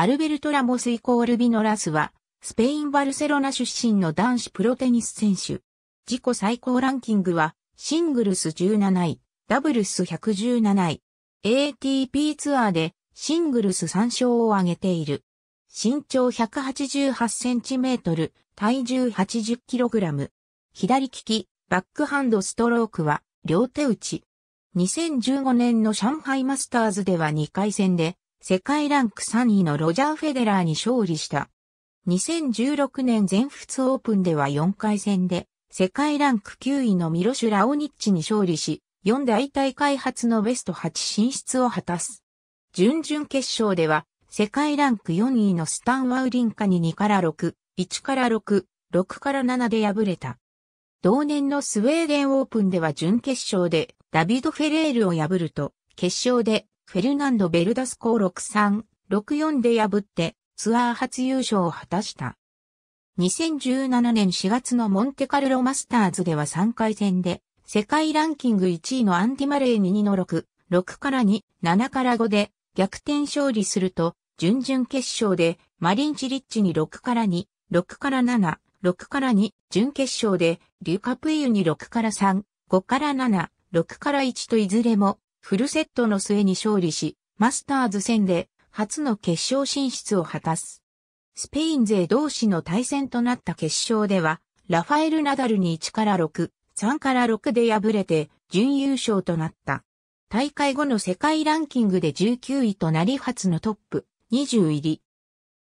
アルベルト・ラモスイコール・ビノラスは、スペイン・バルセロナ出身の男子プロテニス選手。自己最高ランキングは、シングルス17位、ダブルス117位。ATP ツアーで、シングルス3勝を挙げている。身長188センチメートル、体重80キログラム。左利き、バックハンドストロークは、両手打ち。2015年の上海マスターズでは2回戦で、世界ランク3位のロジャー・フェデラーに勝利した。2016年全仏オープンでは4回戦で、世界ランク9位のミロシュ・ラオニッチに勝利し、4大大会初のベスト8進出を果たす。準々決勝では、世界ランク4位のスタン・ワウリンカに2から6、1から6、6から7で敗れた。同年のスウェーデンオープンでは準決勝でダビド・フェレールを破ると、決勝でフェルナンド・ベルダスコを6-3、6-4で破ってツアー初優勝を果たした。2017年4月のモンテカルロマスターズでは3回戦で、世界ランキング1位のアンティマレーに2の6、6から2、7から5で逆転勝利すると、準々決勝でマリンチリッチに6から2、6から7、6から2、準決勝でリュカプイユに6から3、5から7、6から1といずれもフルセットの末に勝利し、マスターズ戦で初の決勝進出を果たす。スペイン勢同士の対戦となった決勝では、ラファエル・ナダルに1から6、3から6で敗れて準優勝となった。大会後の世界ランキングで19位となり初のトップ20入り。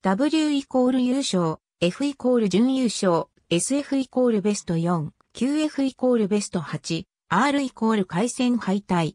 W イコール優勝、F イコール準優勝、SF イコールベスト4、QF イコールベスト8、R イコール回戦敗退。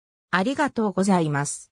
ありがとうございます。